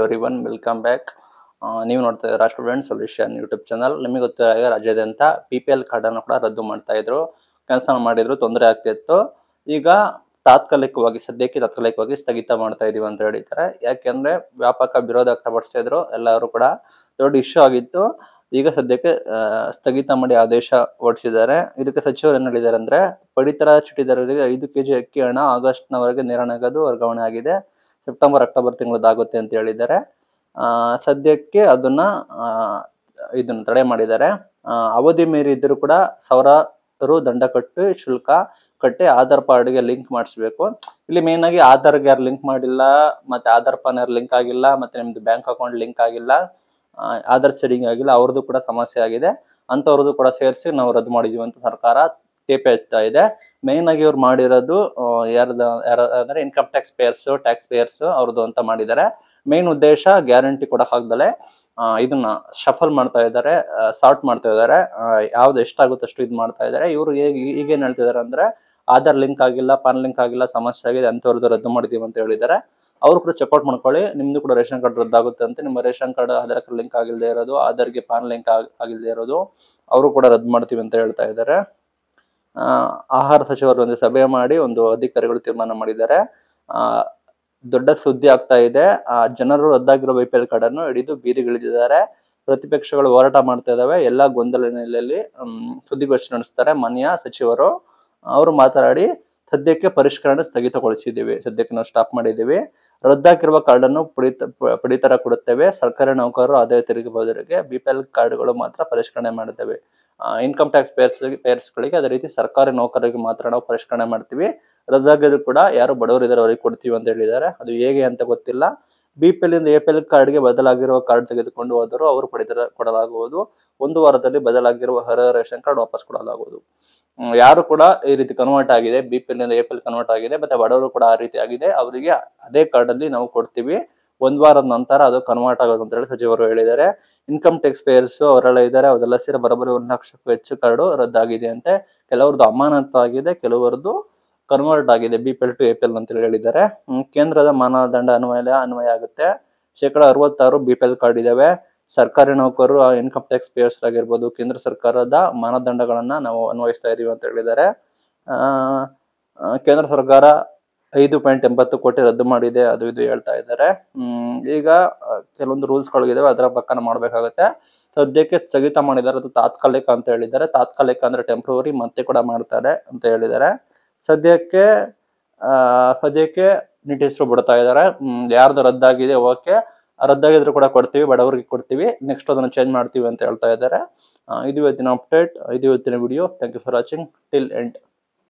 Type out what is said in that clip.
every one welcome back ನೀವು ನೋಡ್ತಾ ಇದ್ದೀರಾ ಸ್ಟೂಡೆಂಟ್ ಸೊಲ್ಯೂಷನ್ ಯೂಟ್ಯೂಬ್ ಚಾನಲ್ ನಿಮಗೆ ಗೊತ್ತಿರೋ ರಾಜ್ಯಾದ್ಯಂತ ಪಿ ಪಿ ಎಲ್ ಕಾರ್ಡನ್ನು ಕೂಡ ರದ್ದು ಮಾಡ್ತಾ ಇದ್ರು ಕ್ಯಾನ್ಸಲ್ ಮಾಡಿದ್ರು ತೊಂದರೆ ಆಗ್ತಿತ್ತು ಈಗ ತಾತ್ಕಾಲಿಕವಾಗಿ ಸದ್ಯಕ್ಕೆ ತಾತ್ಕಾಲಿಕವಾಗಿ ಸ್ಥಗಿತ ಮಾಡ್ತಾ ಇದೀವಿ ಅಂತ ಹೇಳಿದ್ದಾರೆ ಯಾಕೆಂದ್ರೆ ವ್ಯಾಪಕ ವಿರೋಧ ವ್ಯಕ್ತಪಡಿಸ್ತಾ ಇದ್ರು ಎಲ್ಲರೂ ಕೂಡ ದೊಡ್ಡ ಇಶ್ಯೂ ಆಗಿತ್ತು ಈಗ ಸದ್ಯಕ್ಕೆ ಸ್ಥಗಿತ ಮಾಡಿ ಆದೇಶ ಹೊರಡಿಸಿದ್ದಾರೆ ಇದಕ್ಕೆ ಸಚಿವರು ಏನು ಹೇಳಿದ್ದಾರೆ ಅಂದ್ರೆ ಪಡಿತರ ಚೀಟಿದಾರರಿಗೆ ಐದು ಕೆಜಿ ಅಕ್ಕಿ ಹಣ ಆಗಸ್ಟ್ನವರೆಗೆ ನೇರ ನಗದು ವರ್ಗಾವಣೆ ಆಗಿದೆ ಸೆಪ್ಟೆಂಬರ್ ಅಕ್ಟೋಬರ್ ತಿಂಗಳದ್ದಾಗುತ್ತೆ ಅಂತ ಹೇಳಿದ್ದಾರೆ ಸದ್ಯಕ್ಕೆ ಅದನ್ನ ಇದನ್ನು ತಡೆ ಮಾಡಿದ್ದಾರೆ ಅವಧಿ ಮೀರಿದ್ರು ಕೂಡ ಸಾವಿರಾರು ದಂಡ ಕಟ್ಟಿ ಶುಲ್ಕ ಕಟ್ಟಿ ಆಧಾರ್ ಕಾರ್ಡ್ಗೆ ಲಿಂಕ್ ಮಾಡಿಸ್ಬೇಕು ಇಲ್ಲಿ ಮೇನ್ ಆಗಿ ಆಧಾರ್ಗೆ ಯಾರು ಲಿಂಕ್ ಮಾಡಿಲ್ಲ ಮತ್ತೆ ಆಧಾರ್ ಪಾನ್ ಯಾರು ಲಿಂಕ್ ಆಗಿಲ್ಲ ಮತ್ತೆ ನಿಮ್ದು ಬ್ಯಾಂಕ್ ಅಕೌಂಟ್ ಲಿಂಕ್ ಆಗಿಲ್ಲ ಆಧಾರ್ ಸೆಡಿಂಗ್ ಆಗಿಲ್ಲ ಅವ್ರದ್ದು ಕೂಡ ಸಮಸ್ಯೆ ಆಗಿದೆ ಅಂಥವ್ರದ್ದು ಕೂಡ ಸೇರಿಸಿ ನಾವು ರದ್ದು ಮಾಡಿದೀವಿ ಅಂತ ಸರ್ಕಾರ ತೇಪೆ ಹಚ್ತಾ ಇದೆ ಮೇನ್ ಆಗಿ ಇವ್ರು ಮಾಡಿರೋದು ಯಾರದ ಯಾರ ಅಂದರೆ income tax payers tax payers ಅವ್ರದ್ದು ಅಂತ ಮಾಡಿದ್ದಾರೆ ಮೇನ್ ಉದ್ದೇಶ ಗ್ಯಾರಂಟಿ ಕೊಡೋಕ್ಕಾಗ್ದಲೆ ಇದನ್ನ ಶಫಲ್ ಮಾಡ್ತಾ ಇದ್ದಾರೆ ಸಾರ್ಟ್ ಮಾಡ್ತಾ ಇದ್ದಾರೆ ಯಾವ್ದು ಎಷ್ಟಾಗುತ್ತೆ ಅಷ್ಟು ಇದು ಮಾಡ್ತಾ ಇದ್ದಾರೆ ಇವರು ಹೇಗೆ ಈಗೇನು ಹೇಳ್ತಿದ್ದಾರೆ ಅಂದ್ರೆ ಆಧಾರ್ ಲಿಂಕ್ ಆಗಿಲ್ಲ ಪಾನ್ ಲಿಂಕ್ ಆಗಿಲ್ಲ ಸಮಸ್ಯೆ ಆಗಿದೆ ಅಂತವ್ರದ್ದು ರದ್ದು ಮಾಡಿದೀವಿ ಅಂತ ಹೇಳಿದ್ದಾರೆ ಅವ್ರು ಕೂಡ ಚೆಕ್ಔಟ್ ಮಾಡ್ಕೊಳ್ಳಿ ನಿಮ್ದು ಕೂಡ ರೇಷನ್ ಕಾರ್ಡ್ ರದ್ದಾಗುತ್ತೆ ಅಂತ ನಿಮ್ಮ ration card Aadhaar card link ಆಗಿಲ್ಲದೆ ಇರೋದು ಆಧಾರ್ಗೆ ಪಾನ್ ಲಿಂಕ್ ಆಗಿಲ್ಲದೆ ಇರೋದು ಅವರು ಕೂಡ ರದ್ದು ಮಾಡ್ತೀವಿ ಅಂತ ಹೇಳ್ತಾ ಇದ್ದಾರೆ ಆಹಾರ ಸಚಿವರು ಒಂದು ಸಭೆ ಮಾಡಿ ಒಂದು ಅಧಿಕಾರಿಗಳು ತೀರ್ಮಾನ ಮಾಡಿದ್ದಾರೆ ಆ ದೊಡ್ಡ ಸುದ್ದಿ ಆಗ್ತಾ ಇದೆ ಆ ಜನರು ರದ್ದಾಗಿರೋ ಬಿ ಪಿ ಎಲ್ ಕಾರ್ಡ್ ಅನ್ನು ಹಿಡಿದು ಬೀದಿಗಿಳಿದಿದ್ದಾರೆ ಪ್ರತಿಪಕ್ಷಗಳು ಹೋರಾಟ ಮಾಡ್ತಾ ಇದ್ದಾವೆ ಎಲ್ಲಾ ಗೊಂದಲ ನೆಲೆಯಲ್ಲಿ ಸುದ್ದಿಗೋಷ್ಠಿ ನಡೆಸ್ತಾರೆ ಮನೆಯ ಸಚಿವರು ಅವರು ಮಾತನಾಡಿ ಸದ್ಯಕ್ಕೆ ಪರಿಷ್ಕರಣೆ ಸ್ಥಗಿತಗೊಳಿಸಿದ್ದೀವಿ ಸದ್ಯಕ್ಕೆ ನಾವು ಸ್ಟಾಪ್ ಮಾಡಿದ್ದೀವಿ ರದ್ದಾಗಿರುವ ಕಾರ್ಡ್ ಅನ್ನು ಪಡಿತ ಪಡಿತರ ಕೊಡುತ್ತೇವೆ ಸರ್ಕಾರಿ ನೌಕರರು ಆದಾಯ ತೆರಿಗೆ ಬಿ ಪಿ ಎಲ್ ಕಾರ್ಡ್ಗಳು ಮಾತ್ರ ಪರಿಷ್ಕರಣೆ ಮಾಡುತ್ತೇವೆ ಇನ್ಕಮ್ ಟ್ಯಾಕ್ಸ್ ಪೇರ್ಸ್ ಪೇರ್ಸ್ಗಳಿಗೆ ಅದೇ ರೀತಿ ಸರ್ಕಾರಿ ನೌಕರರಿಗೆ ಮಾತ್ರ ನಾವು ಪರಿಷ್ಕರಣೆ ಮಾಡ್ತೀವಿ ರದ್ದಾಗಿದ್ರು ಕೂಡ ಯಾರು ಬಡವರು ಇದ್ದಾರೆ ಅವರಿಗೆ ಕೊಡ್ತೀವಿ ಅಂತ ಹೇಳಿದ್ದಾರೆ ಅದು ಹೇಗೆ ಅಂತ ಗೊತ್ತಿಲ್ಲ ಬಿ ಪಿ ಎಲ್ ಇಂದ ಎ ಪಿ ಎಲ್ ಕಾರ್ಡ್ಗೆ ಬದಲಾಗಿರುವ ಕಾರ್ಡ್ ತೆಗೆದುಕೊಂಡು ಹೋದರು ಅವರು ಪಡಿತರ ಕೊಡಲಾಗುವುದು ಒಂದು ವಾರದಲ್ಲಿ ಬದಲಾಗಿರುವ ಹರ ರೇಷನ್ ಕಾರ್ಡ್ ವಾಪಸ್ ಕೊಡಲಾಗುವುದು ಯಾರು ಕೂಡ ಈ ರೀತಿ ಕನ್ವರ್ಟ್ ಆಗಿದೆ ಬಿ ಪಿ ಎಲ್ ಇಂದ ಎ ಪಿ ಎಲ್ ಕನ್ವರ್ಟ್ ಆಗಿದೆ ಮತ್ತೆ ಬಡವರು ಕೂಡ ಆ ರೀತಿ ಆಗಿದೆ ಅವರಿಗೆ ಅದೇ ಕಾರ್ಡ್ ಅಲ್ಲಿ ನಾವು ಕೊಡ್ತೀವಿ ಒಂದ್ ವಾರದ ನಂತರ ಅದು ಕನ್ವರ್ಟ್ ಆಗೋದು ಅಂತ ಹೇಳಿ ಸಚಿವರು ಹೇಳಿದ್ದಾರೆ ಇನ್ಕಮ್ ಟ್ಯಾಕ್ಸ್ ಪೇಯರ್ಸ್ ಅವರೆಲ್ಲ ಇದ್ದಾರೆ ಅವರೆಲ್ಲ ಸೇರಿ ಬರೋಬ್ಬರಿ ಒಂದು ಲಕ್ಷಕ್ಕೂ ಹೆಚ್ಚು ಕಾರ್ಡು ರದ್ದಾಗಿದೆ ಅಂತೆ ಕೆಲವ್ರದ್ದು ಆಗಿದೆ ಕೆಲವರದ್ದು ಕನ್ವರ್ಟ್ ಆಗಿದೆ B P L to A P L ಅಂತೇಳಿ ಹೇಳಿದ್ದಾರೆ ಕೇಂದ್ರದ ಮಾನದಂಡ ಅನ್ವಯ ಅನ್ವಯ ಆಗುತ್ತೆ ಶೇಕಡ ಅರವತ್ತಾರು ಬಿ ಪಿ ಎಲ್ ಕಾರ್ಡ್ ಇದ್ದಾವೆ ಸರ್ಕಾರಿ ನೌಕರರು ಇನ್ಕಮ್ ಟ್ಯಾಕ್ಸ್ ಪೇಯರ್ಸ್ ಆಗಿರ್ಬೋದು ಕೇಂದ್ರ ಸರ್ಕಾರದ ಮಾನದಂಡಗಳನ್ನ ನಾವು ಅನ್ವಯಿಸ್ತಾ ಇದೀವಿ ಅಂತ ಹೇಳಿದ್ದಾರೆ ಕೇಂದ್ರ ಸರ್ಕಾರ ಐದು ಪಾಯಿಂಟ್ ಎಂಬತ್ತು ಕೋಟಿ ರದ್ದು ಮಾಡಿದೆ ಅದು ಇದು ಹೇಳ್ತಾ ಇದ್ದಾರೆ ಈಗ ಕೆಲವೊಂದು ರೂಲ್ಸ್ಗಳಿದಾವೆ ಅದರ ಪಕ್ಕನ ಮಾಡಬೇಕಾಗುತ್ತೆ ಸದ್ಯಕ್ಕೆ ಸ್ಥಗಿತ ಮಾಡಿದ್ದಾರೆ ಅದು ತಾತ್ಕಾಲಿಕ ಅಂತ ಹೇಳಿದ್ದಾರೆ ತಾತ್ಕಾಲಿಕ ಅಂದ್ರೆ ಟೆಂಪ್ರವರಿ ಮತ್ತೆ ಕೂಡ ಮಾಡ್ತಾರೆ ಅಂತ ಹೇಳಿದ್ದಾರೆ ಸದ್ಯಕ್ಕೆ ಸದ್ಯಕ್ಕೆ ನಿಟೀಶರು ಬಿಡ್ತಾ ಇದ್ದಾರೆ ಯಾರ್ದು ರದ್ದಾಗಿದೆ ಓಕೆ ರದ್ದಾಗಿದ್ರು ಕೂಡ ಕೊಡ್ತೀವಿ ಬಡವರಿಗೆ ಕೊಡ್ತೀವಿ ನೆಕ್ಸ್ಟ್ ಅದನ್ನು ಚೇಂಜ್ ಮಾಡ್ತೀವಿ ಅಂತ ಹೇಳ್ತಾ ಇದ್ದಾರೆ ಇದು ಇವತ್ತಿನ ಅಪ್ಡೇಟ್ ಇದು ಇವತ್ತಿನ video thank you for watching till end